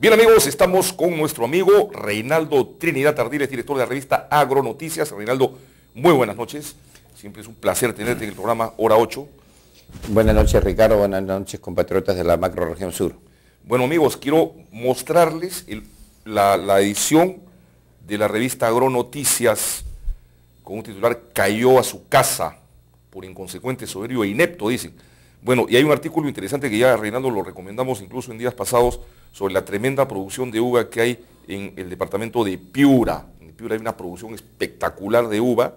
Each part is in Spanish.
Bien amigos, estamos con nuestro amigo Reinaldo Trinidad Tardírez, director de la revista Agronoticias. Reinaldo, muy buenas noches. Siempre es un placer tenerte en el programa Hora 8. Buenas noches Ricardo, buenas noches compatriotas de la macroregión sur. Bueno amigos, quiero mostrarles la, edición de la revista Agronoticias con un titular Cayó a su casa por inconsecuente, soberbio e inepto, dicen. Bueno, y hay un artículo interesante que ya Reinaldo lo recomendamos incluso en días pasados sobre la tremenda producción de uva que hay en el departamento de Piura. En Piura hay una producción espectacular de uva,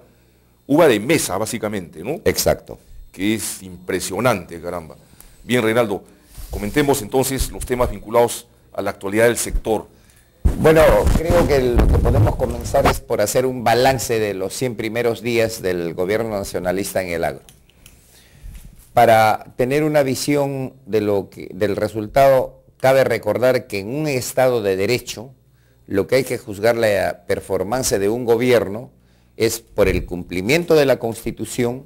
uva de mesa básicamente, ¿no? Exacto. Que es impresionante, caramba. Bien, Reinaldo, comentemos entonces los temas vinculados a la actualidad del sector. Bueno, creo que lo que podemos comenzar es por hacer un balance de los 100 primeros días del gobierno nacionalista en el agro. Para tener una visión de lo del resultado Cabe recordar que en un Estado de Derecho, lo que hay que juzgar la performance de un gobierno es por el cumplimiento de la Constitución,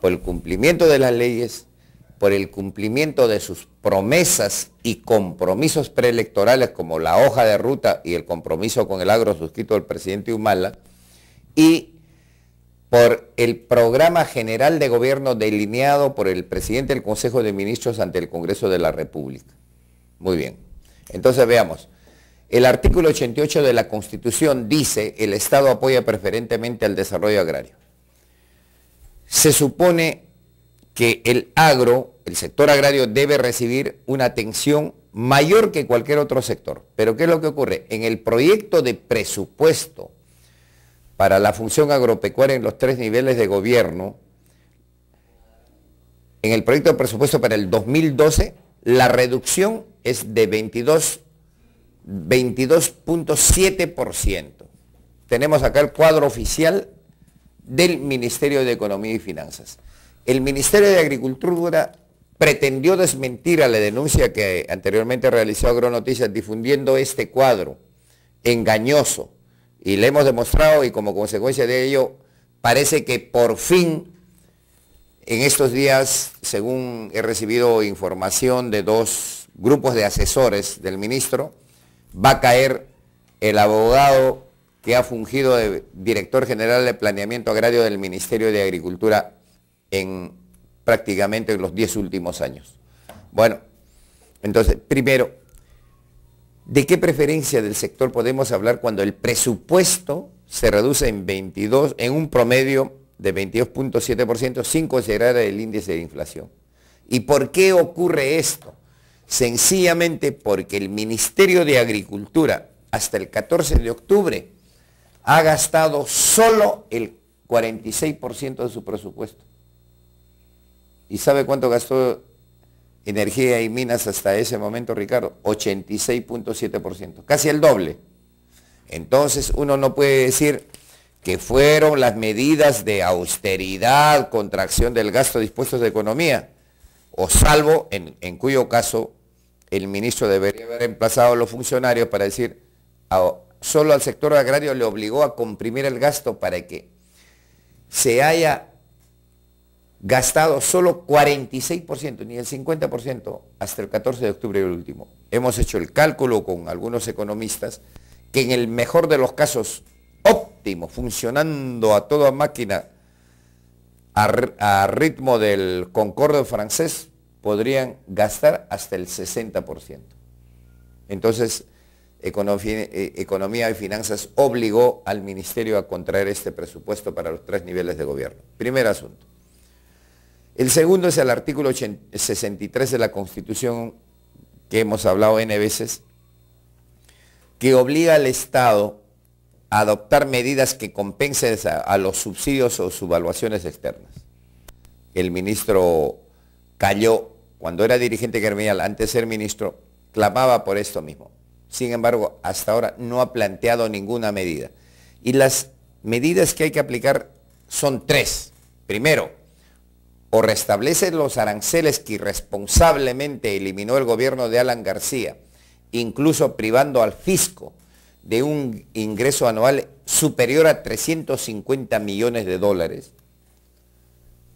por el cumplimiento de las leyes, por el cumplimiento de sus promesas y compromisos preelectorales como la hoja de ruta y el compromiso con el agro suscrito del presidente Humala, y por el programa general de gobierno delineado por el presidente del Consejo de Ministros ante el Congreso de la República. Muy bien. Entonces veamos. El artículo 88 de la Constitución dice el Estado apoya preferentemente al desarrollo agrario. Se supone que el agro, el sector agrario, debe recibir una atención mayor que cualquier otro sector. Pero ¿qué es lo que ocurre? En el proyecto de presupuesto para la función agropecuaria en los tres niveles de gobierno, en el proyecto de presupuesto para el 2012, la reducción es de 22.7%. Tenemos acá el cuadro oficial del Ministerio de Economía y Finanzas. El Ministerio de Agricultura pretendió desmentir a la denuncia que anteriormente realizó Agronoticias difundiendo este cuadro engañoso y le hemos demostrado y como consecuencia de ello parece que por fin en estos días, según he recibido información de dos grupos de asesores del ministro, va a caer el abogado que ha fungido de director general de planeamiento agrario del Ministerio de Agricultura en prácticamente los 10 últimos años. Bueno, entonces, primero, ¿de qué preferencia del sector podemos hablar cuando el presupuesto se reduce en 22, en un promedio de 22.7% sin considerar el índice de inflación? ¿Y por qué ocurre esto? sencillamente porque el Ministerio de Agricultura hasta el 14 de octubre ha gastado solo el 46% de su presupuesto. ¿Y sabe cuánto gastó energía y minas hasta ese momento, Ricardo? 86.7%, casi el doble. Entonces uno no puede decir que fueron las medidas de austeridad, contracción del gasto dispuestos de economía, o salvo en, en cuyo caso el ministro debería haber emplazado a los funcionarios para decir, solo al sector agrario le obligó a comprimir el gasto para que se haya gastado solo 46%, ni el 50% hasta el 14 de octubre del último. Hemos hecho el cálculo con algunos economistas que en el mejor de los casos óptimo, funcionando a toda máquina a, ritmo del concordo francés, podrían gastar hasta el 60%. Entonces, eh, Economía y Finanzas obligó al Ministerio a contraer este presupuesto para los tres niveles de gobierno. Primer asunto. El segundo es el artículo 63 de la Constitución que hemos hablado N veces, que obliga al Estado a adoptar medidas que compensen a, los subsidios o subvaluaciones externas. El ministro Cayó cuando era dirigente gremial, antes de ser ministro, clamaba por esto mismo. Sin embargo, hasta ahora no ha planteado ninguna medida. Y las medidas que hay que aplicar son tres. Primero, o restablece los aranceles que irresponsablemente eliminó el gobierno de Alan García, incluso privando al fisco de un ingreso anual superior a 350 millones de dólares.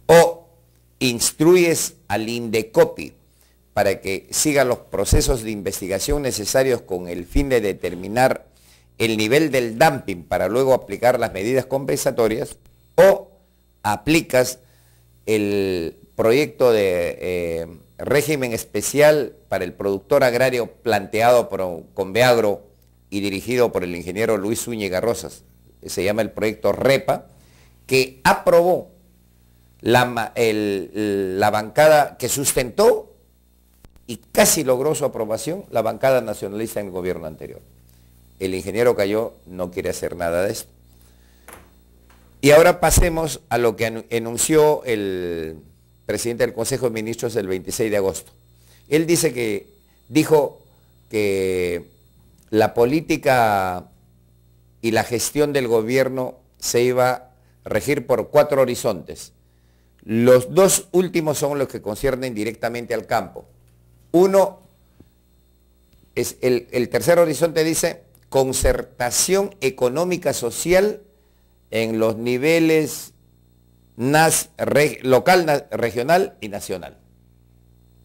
O Instruyes al INDECOPI para que siga los procesos de investigación necesarios con el fin de determinar el nivel del dumping para luego aplicar las medidas compensatorias o aplicas el proyecto de eh, régimen especial para el productor agrario planteado por Conveagro y dirigido por el ingeniero Luis Zúñiga Rosas. Se llama el proyecto REPA, que aprobó la, bancada que sustentó y casi logró su aprobación la bancada nacionalista en el gobierno anterior. El ingeniero Cayó no quiere hacer nada de esto. Y ahora pasemos a lo que enunció el presidente del Consejo de Ministros el 26 de agosto. Él dice que dijo que la política y la gestión del gobierno se iba a regir por cuatro horizontes. Los dos últimos son los que conciernen directamente al campo. Uno, es el, tercer horizonte dice concertación económica social en los niveles local, regional y nacional.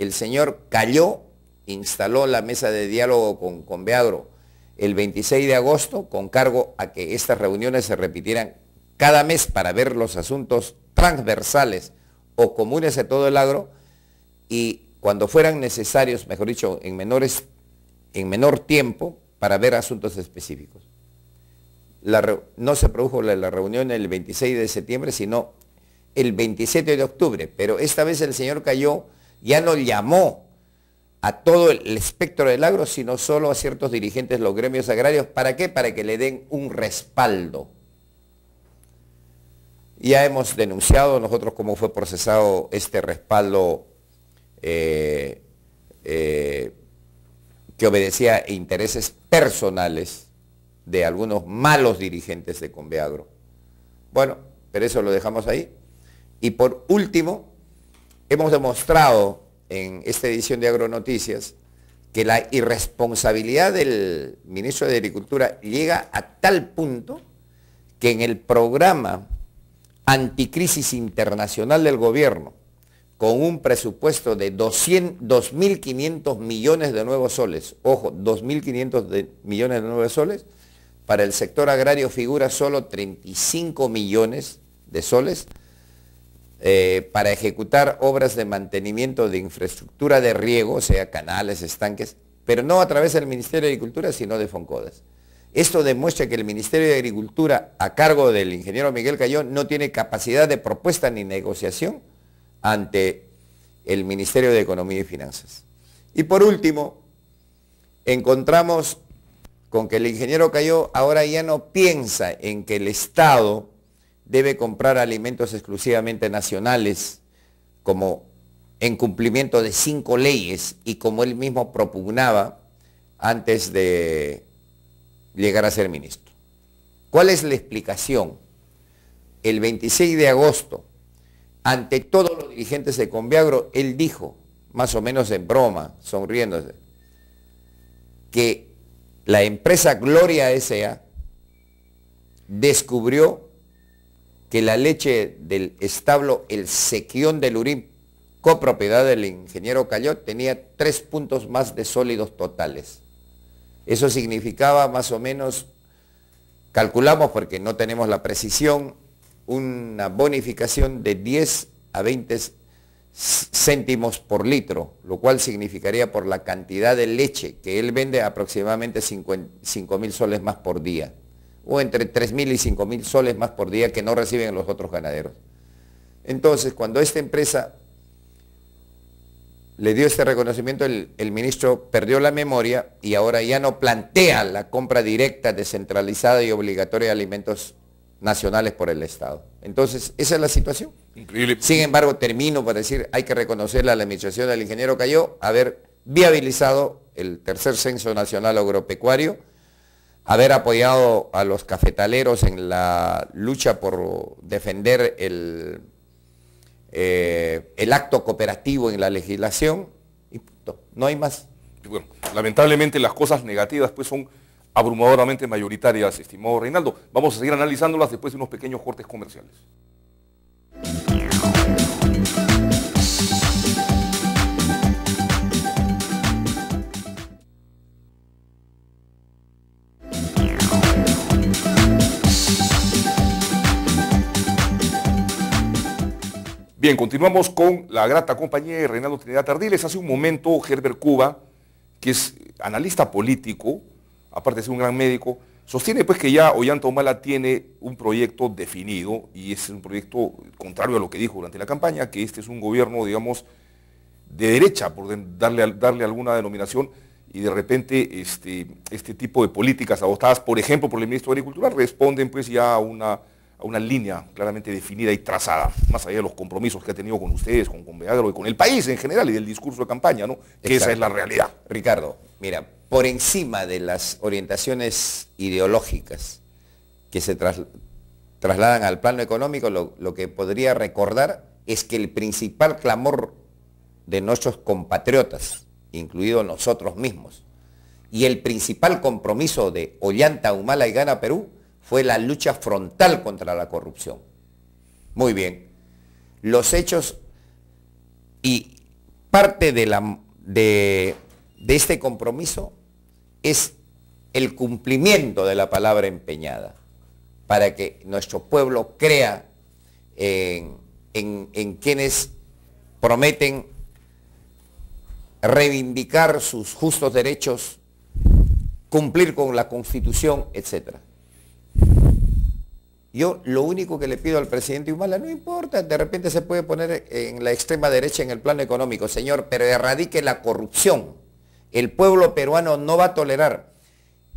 El señor cayó, instaló la mesa de diálogo con, con Beagro el 26 de agosto con cargo a que estas reuniones se repitieran cada mes para ver los asuntos transversales o comunes a todo el agro y cuando fueran necesarios, mejor dicho, en, menores, en menor tiempo para ver asuntos específicos. no se produjo la, la reunión el 26 de septiembre, sino el 27 de octubre, pero esta vez el señor Cayó ya no llamó a todo el espectro del agro, sino solo a ciertos dirigentes de los gremios agrarios. ¿Para qué? Para que le den un respaldo. Ya hemos denunciado nosotros cómo fue procesado este respaldo eh, eh, que obedecía intereses personales de algunos malos dirigentes de Conveagro. Bueno, pero eso lo dejamos ahí. Y por último, hemos demostrado en esta edición de Agronoticias que la irresponsabilidad del ministro de Agricultura llega a tal punto que en el programa anticrisis internacional del gobierno, con un presupuesto de 2.500 millones de nuevos soles, ojo, 2.500 millones de nuevos soles, para el sector agrario figura solo 35 millones de soles eh, para ejecutar obras de mantenimiento de infraestructura de riego, o sea, canales, estanques, pero no a través del Ministerio de Agricultura, sino de Foncodas. Esto demuestra que el Ministerio de Agricultura, a cargo del ingeniero Miguel Cayó, no tiene capacidad de propuesta ni negociación ante el Ministerio de Economía y Finanzas. Y por último, encontramos con que el ingeniero Cayó ahora ya no piensa en que el Estado debe comprar alimentos exclusivamente nacionales como en cumplimiento de cinco leyes y como él mismo propugnaba antes de llegar a ser ministro. ¿Cuál es la explicación? El 26 de agosto, ante todos los dirigentes de Conviagro, él dijo, más o menos en broma, sonriéndose, que la empresa Gloria S.A. descubrió que la leche del establo El Sequión del Urim, copropiedad del ingeniero Cayot, tenía tres puntos más de sólidos totales. Eso significaba más o menos, calculamos porque no tenemos la precisión, una bonificación de 10 a 20 céntimos por litro, lo cual significaría por la cantidad de leche que él vende aproximadamente 5.000 mil soles más por día, o entre 3 mil y 5.000 mil soles más por día que no reciben los otros ganaderos. Entonces, cuando esta empresa le dio este reconocimiento, el, ministro perdió la memoria y ahora ya no plantea la compra directa, descentralizada y obligatoria de alimentos nacionales por el Estado. Entonces, esa es la situación. Increíble. Sin embargo, termino por decir, hay que reconocerle a la administración del ingeniero Cayó haber viabilizado el tercer censo nacional agropecuario, haber apoyado a los cafetaleros en la lucha por defender el eh, el acto cooperativo en la legislación y No hay más. Bueno, lamentablemente las cosas negativas pues son abrumadoramente mayoritarias, estimado Reinaldo. Vamos a seguir analizándolas después de unos pequeños cortes comerciales. Bien, continuamos con la grata compañía de Reinaldo Trinidad Tardiles. Hace un momento, Herbert Cuba, que es analista político, aparte de ser un gran médico, sostiene pues que ya Ollanta Humala tiene un proyecto definido y es un proyecto contrario a lo que dijo durante la campaña, que este es un gobierno, digamos, de derecha, por darle, darle alguna denominación, y de repente este, este tipo de políticas adoptadas, por ejemplo, por el ministro de Agricultura, responden pues ya a una a una línea claramente definida y trazada, más allá de los compromisos que ha tenido con ustedes, con, con y con el país en general y del discurso de campaña, ¿no? Que esa es la realidad. Ricardo, mira, por encima de las orientaciones ideológicas que se trasladan al plano económico, lo, lo que podría recordar es que el principal clamor de nuestros compatriotas, incluidos nosotros mismos, y el principal compromiso de Ollanta, Humala y Gana Perú fue la lucha frontal contra la corrupción. Muy bien. Los hechos y parte de, este compromiso es el cumplimiento de la palabra empeñada para que nuestro pueblo crea en, en quienes prometen reivindicar sus justos derechos, cumplir con la constitución, etcétera. Yo lo único que le pido al presidente Humala, no importa, de repente se puede poner en la extrema derecha en el plano económico, señor, pero erradique la corrupción. El pueblo peruano no va a tolerar.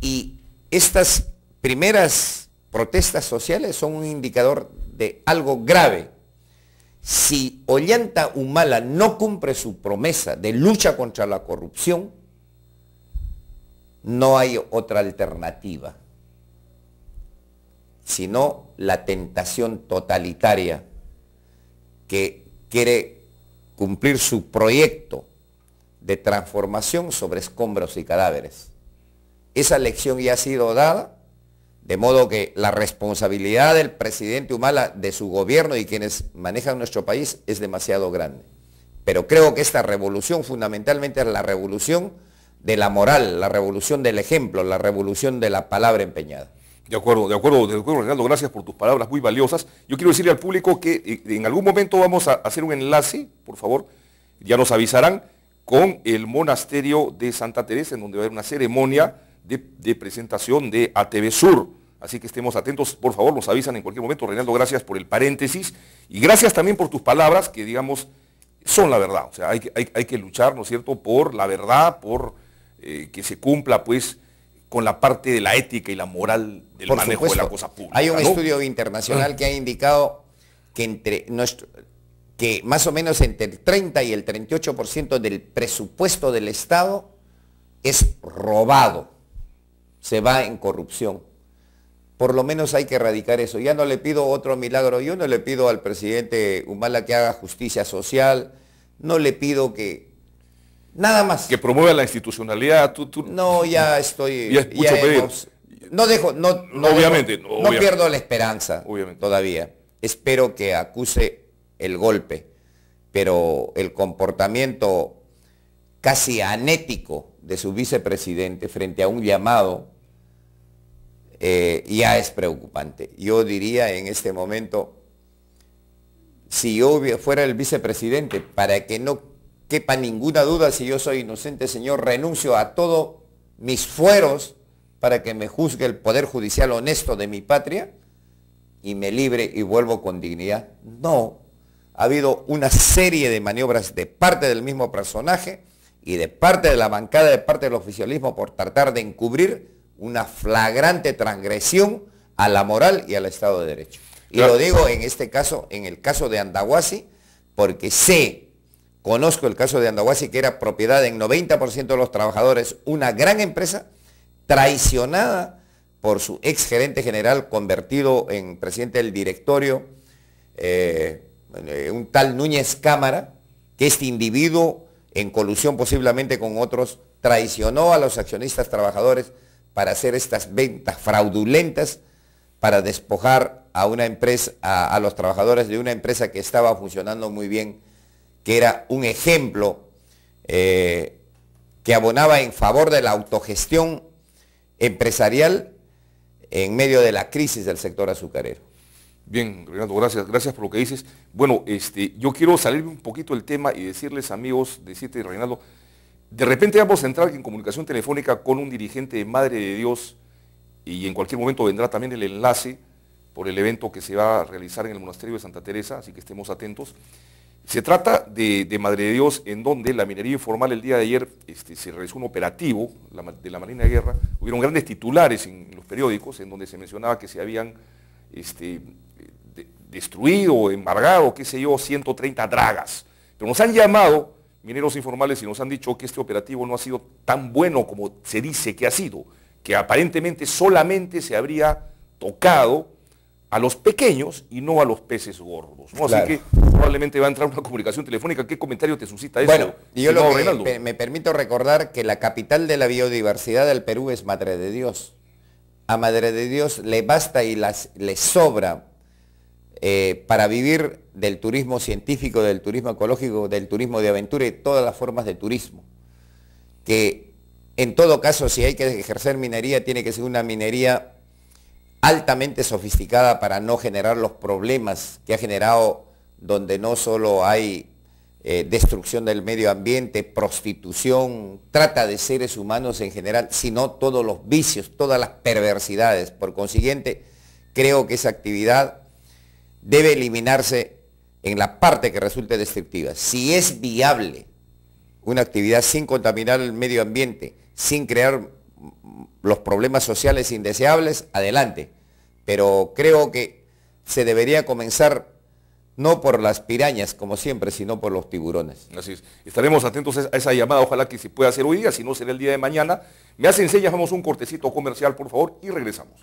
Y estas primeras protestas sociales son un indicador de algo grave. Si Ollanta Humala no cumple su promesa de lucha contra la corrupción, no hay otra alternativa sino la tentación totalitaria que quiere cumplir su proyecto de transformación sobre escombros y cadáveres. Esa lección ya ha sido dada, de modo que la responsabilidad del presidente Humala, de su gobierno y quienes manejan nuestro país es demasiado grande. Pero creo que esta revolución fundamentalmente es la revolución de la moral, la revolución del ejemplo, la revolución de la palabra empeñada. De acuerdo, de acuerdo, de acuerdo, Reinaldo, gracias por tus palabras muy valiosas. Yo quiero decirle al público que eh, en algún momento vamos a hacer un enlace, por favor, ya nos avisarán, con el monasterio de Santa Teresa, en donde va a haber una ceremonia de, presentación de ATV Sur. Así que estemos atentos, por favor, nos avisan en cualquier momento. Reinaldo, gracias por el paréntesis y gracias también por tus palabras que, digamos, son la verdad. O sea, hay que, luchar, ¿no es cierto?, por la verdad, por eh, que se cumpla, pues, con la parte de la ética y la moral del manejo de la cosa pública. Hay un estudio internacional que ha indicado que entre nuestro, que más o menos entre el 30 y el 38% del presupuesto del Estado es robado, se va en corrupción. Por lo menos hay que erradicar eso. Ya no le pido otro milagro, yo no le pido al presidente Humala que haga justicia social, no le pido que Nada más. Que promueva la institucionalidad. Tú, no, ya estoy. no dejo, no, obviamente, no pierdo la esperanza todavía. Espero que acuse el golpe, pero el comportamiento casi anético de su vicepresidente frente a un llamado eh, ya es preocupante. Yo diría en este momento, si yo fuera el vicepresidente, para que no quepa ninguna duda si yo soy inocente, Señor, renuncio a todos mis fueros para que me juzgue el Poder Judicial honesto de mi patria y me libre y vuelvo con dignidad. No, ha habido una serie de maniobras de parte del mismo personaje y de parte de la bancada, de parte del oficialismo, por tratar de encubrir una flagrante transgresión a la moral y al Estado de Derecho. Y lo digo en este caso, en el caso de Andahuasi, porque sé Conozco el caso de Andahuasi, que era propiedad en 90% de los trabajadores, una gran empresa traicionada por su ex gerente general convertido en presidente del directorio, eh, un tal Núñez Cámara, que este individuo, en colusión posiblemente con otros, traicionó a los accionistas trabajadores para hacer estas ventas fraudulentas, para despojar a, una empresa, a los trabajadores de una empresa que estaba funcionando muy bien que era un ejemplo eh, que abonaba en favor de la autogestión empresarial en medio de la crisis del sector azucarero. Bien, Reinaldo, gracias, gracias por lo que dices. Bueno, este, yo quiero salir un poquito del tema y decirles, amigos, de y Reinaldo, de repente vamos a entrar en comunicación telefónica con un dirigente de Madre de Dios y en cualquier momento vendrá también el enlace por el evento que se va a realizar en el Monasterio de Santa Teresa, así que estemos atentos. Se trata de, de, Madre de Dios, en donde la minería informal el día de ayer este, se realizó un operativo de la Marina de Guerra. Hubieron grandes titulares en, los periódicos en donde se mencionaba que se habían este, destruido, embargado, qué sé yo, 130 dragas. Pero nos han llamado mineros informales y nos han dicho que este operativo no ha sido tan bueno como se dice que ha sido, que aparentemente solamente se habría tocado a los pequeños y no a los peces gordos. Así que probablemente va a entrar una comunicación telefónica. ¿Qué comentario te suscita eso? Bueno, yo lo me permito recordar que la capital de la biodiversidad del Perú es Madre de Dios. A Madre de Dios le basta y le sobra eh, para vivir del turismo científico, del turismo ecológico, del turismo de aventura y todas las formas de turismo. Que en todo caso, si hay que ejercer minería, tiene que ser una minería altamente sofisticada para no generar los problemas que ha generado donde no solo hay eh, destrucción del medio ambiente, prostitución, trata de seres humanos en general, sino todos los vicios, todas las perversidades. Por consiguiente, creo que esa actividad debe eliminarse en la parte que resulte destructiva. Si es viable una actividad sin contaminar el medio ambiente, sin crear los problemas sociales indeseables, adelante. Pero creo que se debería comenzar no por las pirañas, como siempre, sino por los tiburones. Así es. Estaremos atentos a esa llamada, ojalá que se pueda hacer hoy día, si no será el día de mañana. Me hacen señas, vamos un cortecito comercial, por favor, y regresamos.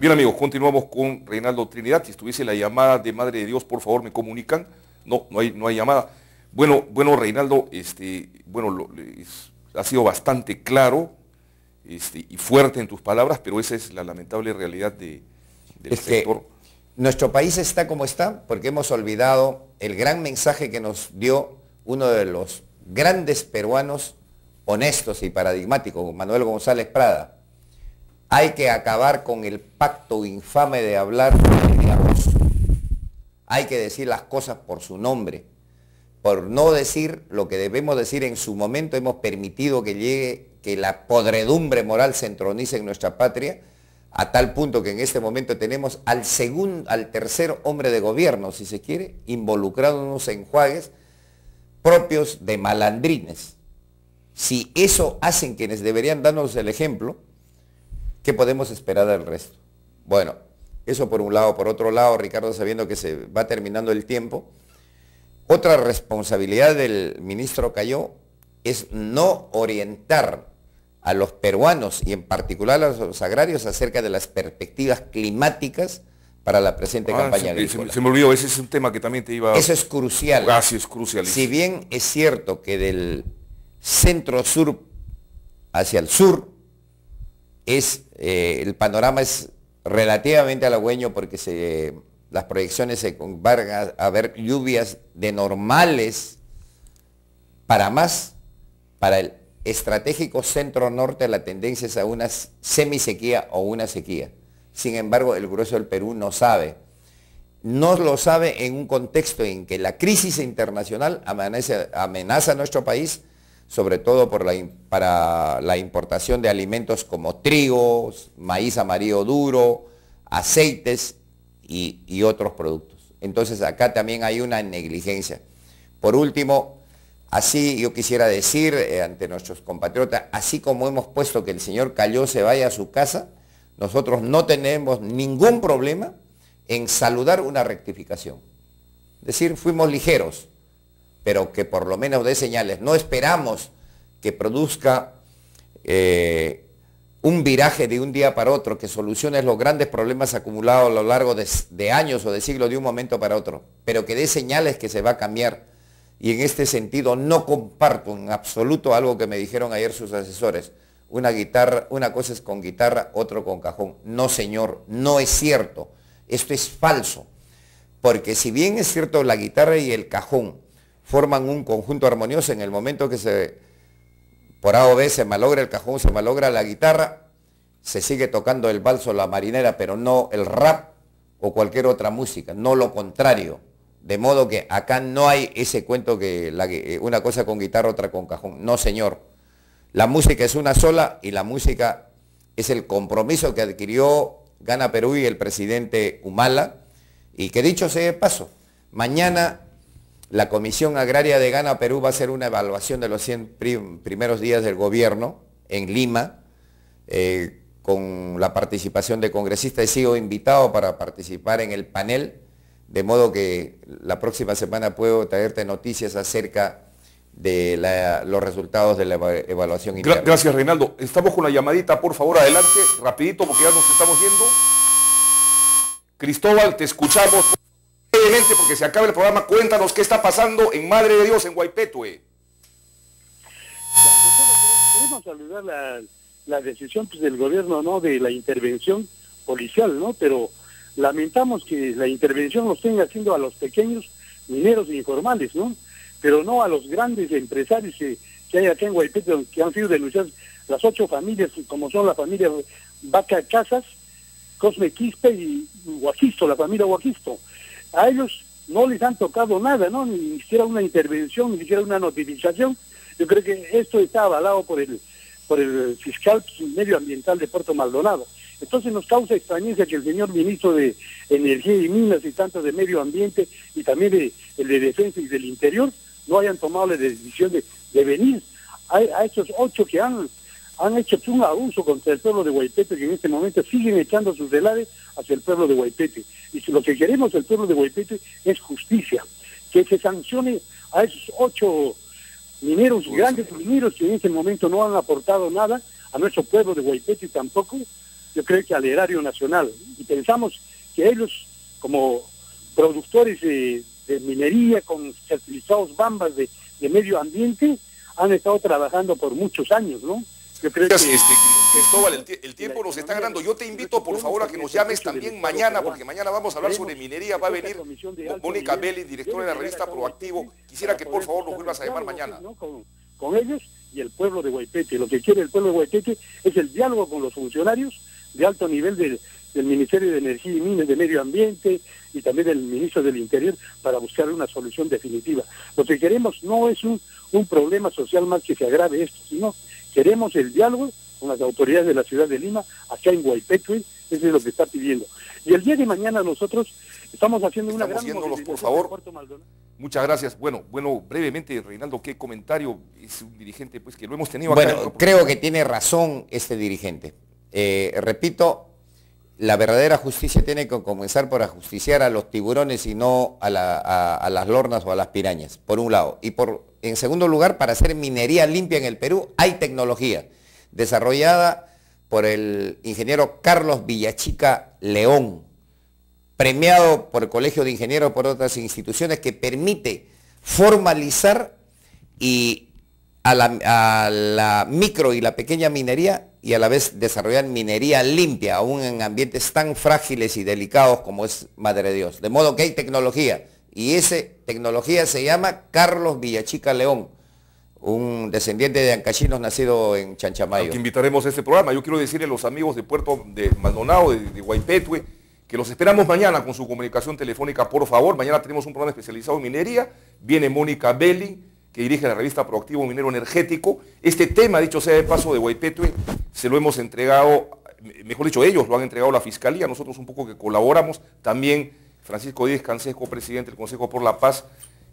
Bien amigos, continuamos con Reinaldo Trinidad. Si estuviese la llamada de Madre de Dios, por favor me comunican. No, no hay, no hay llamada. Bueno, bueno Reinaldo, este, bueno, ha sido bastante claro este, y fuerte en tus palabras, pero esa es la lamentable realidad de, del sector. nuestro país está como está porque hemos olvidado el gran mensaje que nos dio uno de los grandes peruanos honestos y paradigmáticos, Manuel González Prada hay que acabar con el pacto infame de hablar de Hay que decir las cosas por su nombre. Por no decir lo que debemos decir en su momento, hemos permitido que llegue, que la podredumbre moral se entronice en nuestra patria, a tal punto que en este momento tenemos al segundo, al tercer hombre de gobierno, si se quiere, involucrándonos en juagues propios de malandrines. Si eso hacen quienes deberían darnos el ejemplo, ¿Qué podemos esperar del resto? Bueno, eso por un lado. Por otro lado, Ricardo, sabiendo que se va terminando el tiempo, otra responsabilidad del ministro Cayó es no orientar a los peruanos y en particular a los agrarios acerca de las perspectivas climáticas para la presente ah, campaña se, agrícola. Se, se, me olvidó, ese es un tema que también te iba a... Eso es crucial. Ah, es crucial. Si bien es cierto que del centro sur hacia el sur es, eh, el panorama es relativamente halagüeño porque se, las proyecciones se van a haber lluvias de normales para más, para el estratégico centro norte la tendencia es a una semisequía o una sequía. Sin embargo, el grueso del Perú no sabe. No lo sabe en un contexto en que la crisis internacional amenaza, amenaza a nuestro país sobre todo por para la importación de alimentos como trigo, maíz amarillo duro, aceites y, otros productos. Entonces acá también hay una negligencia. Por último, así yo quisiera decir eh, ante nuestros compatriotas, así como hemos puesto que el señor Cayó se vaya a su casa, nosotros no tenemos ningún problema en saludar una rectificación. Es decir, fuimos ligeros pero que por lo menos dé señales. No esperamos que produzca eh, un viraje de un día para otro, que solucione los grandes problemas acumulados a lo largo de, años o de siglos de un momento para otro, pero que dé señales que se va a cambiar. Y en este sentido no comparto en absoluto algo que me dijeron ayer sus asesores. Una guitarra, una cosa es con guitarra, otro con cajón. No, señor, no es cierto. Esto es falso. Porque si bien es cierto la guitarra y el cajón forman un conjunto armonioso en el momento que se, por A o B se malogra el cajón, se malogra la guitarra, se sigue tocando el balso, la marinera, pero no el rap o cualquier otra música, no lo contrario. De modo que acá no hay ese cuento que eh, una cosa con guitarra, otra con cajón. No, señor. La música es una sola y la música es el compromiso que adquirió Gana Perú y el presidente Humala. Y que dicho sea de paso, mañana la Comisión Agraria de Gana Perú va a hacer una evaluación de los 100 primeros días del gobierno en Lima, eh, con la participación de congresistas. He sido invitado para participar en el panel, de modo que la próxima semana puedo traerte noticias acerca de los resultados de la evaluación gracias, Reinaldo. Estamos con la llamadita, por favor, adelante, rapidito, porque ya nos estamos yendo. Cristóbal, te escuchamos porque se acaba el programa, cuéntanos qué está pasando en Madre de Dios, en Guaypetue. Queremos saludar la, decisión pues, del gobierno no de la intervención policial, ¿no? Pero lamentamos que la intervención lo estén haciendo a los pequeños mineros informales, ¿no? Pero no a los grandes empresarios que, hay acá en Guaipetue, que han sido denunciadas las ocho familias, como son la familia Vaca Casas, Cosme Quispe y Guajisto, la familia Guajisto a ellos no les han tocado nada, ¿no? Ni siquiera una intervención, ni siquiera una notificación. Yo creo que esto está avalado por el, por el fiscal medioambiental de Puerto Maldonado. Entonces nos causa extrañeza que el señor ministro de Energía y Minas y tanto de Medio Ambiente y también de, el de Defensa y del Interior no hayan tomado la decisión de, venir a estos ocho que han han hecho un abuso contra el pueblo de Guaypete que en este momento siguen echando sus helares hacia el pueblo de Guaypete. Y si lo que queremos del pueblo de Guaypete es justicia, que se sancione a esos ocho mineros, grandes mineros que en este momento no han aportado nada a nuestro pueblo de Guaypete tampoco, yo creo que al erario nacional. Y pensamos que ellos, como productores de, minería, con fertilizados bambas de, de medio ambiente, han estado trabajando por muchos años, ¿no? Yo este, Cristóbal, el, tiempo nos está ganando. Yo te invito, por favor, a que nos llames también mañana, porque mañana vamos a hablar sobre minería. Va a venir Mónica Belli, directora de la revista Proactivo. Quisiera que, por favor, nos vuelvas a llamar mañana. Con ellos y el pueblo de Guaypete Lo que quiere el pueblo de Guaypete es el diálogo con los funcionarios de alto nivel del, Ministerio de Energía y Minas, de Medio Ambiente y también del Ministro del Interior para buscar una solución definitiva. Lo que queremos no es un, un problema social más que se agrave esto, sino Queremos el diálogo con las autoridades de la ciudad de Lima, acá en Guaypetui, eso es lo que está pidiendo. Y el día de mañana nosotros estamos haciendo una gran por favor. Muchas gracias. Bueno, bueno, brevemente, Reinaldo, ¿qué comentario es un dirigente pues, que lo hemos tenido acá? Bueno, creo que tiene razón este dirigente. Eh, repito, la verdadera justicia tiene que comenzar por ajusticiar a los tiburones y no a, las lornas o a las pirañas, por un lado. Y por, en segundo lugar, para hacer minería limpia en el Perú hay tecnología desarrollada por el ingeniero Carlos Villachica León, premiado por el Colegio de Ingenieros por otras instituciones que permite formalizar y a la micro y la pequeña minería y a la vez desarrollar minería limpia, aún en ambientes tan frágiles y delicados como es Madre de Dios. De modo que hay tecnología, y esa tecnología se llama Carlos Villachica León, un descendiente de ancachinos nacido en Chanchamayo. Que invitaremos a este programa. Yo quiero decirle a los amigos de Puerto de Maldonado, de, de que los esperamos mañana con su comunicación telefónica, por favor. Mañana tenemos un programa especializado en minería. Viene Mónica Belli que dirige la revista Proactivo Minero Energético. Este tema, dicho sea de paso, de Guaypetue, se lo hemos entregado, mejor dicho, ellos lo han entregado a la Fiscalía, nosotros un poco que colaboramos. También Francisco Díez Cancesco, presidente del Consejo por la Paz,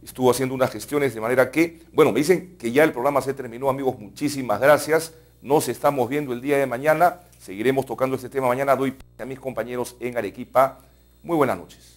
estuvo haciendo unas gestiones de manera que, bueno, me dicen que ya el programa se terminó, amigos, muchísimas gracias. Nos estamos viendo el día de mañana. Seguiremos tocando este tema mañana. Doy a mis compañeros en Arequipa. Muy buenas noches.